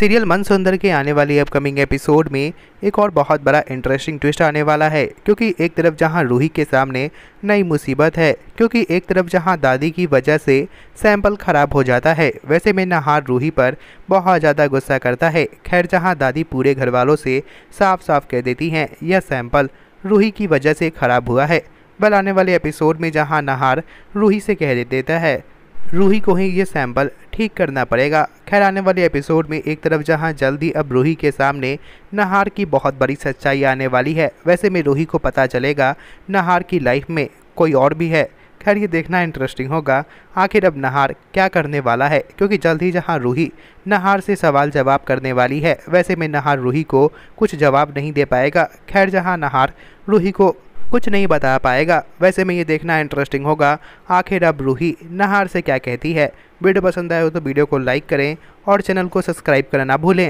serial मन सुंदर के आने वाली अपकमिंग एपिसोड में एक और बहुत बड़ा इंटरेस्टिंग ट्विस्ट आने वाला है क्योंकि एक तरफ जहां रूही के सामने नई मुसीबत है क्योंकि एक तरफ जहां दादी की वजह से सैंपल ख़राब हो जाता है वैसे में नहार रूही पर बहुत ज़्यादा गुस्सा करता है खैर जहाँ दादी पूरे घर वालों से साफ साफ कह देती हैं यह सैंपल रूही की वजह से ख़राब हुआ है बल आने वाले एपिसोड में जहाँ नहार रूही से कह देता है रूही को ही ये सैंपल ठीक करना पड़ेगा खैर आने वाले एपिसोड में एक तरफ जहां जल्दी अब रूही के सामने नहार की बहुत बड़ी सच्चाई आने वाली है वैसे में रूही को पता चलेगा नहार की लाइफ में कोई और भी है खैर ये देखना इंटरेस्टिंग होगा आखिर अब नहार क्या करने वाला है क्योंकि जल्द ही जहाँ रूही नहार से सवाल जवाब करने वाली है वैसे में नहार रूही को कुछ जवाब नहीं दे पाएगा खैर जहाँ नहार रूही को कुछ नहीं बता पाएगा वैसे में ये देखना इंटरेस्टिंग होगा आखिर अब रूही नहार से क्या कहती है वीडियो पसंद आए हो तो वीडियो को लाइक करें और चैनल को सब्सक्राइब करना ना भूलें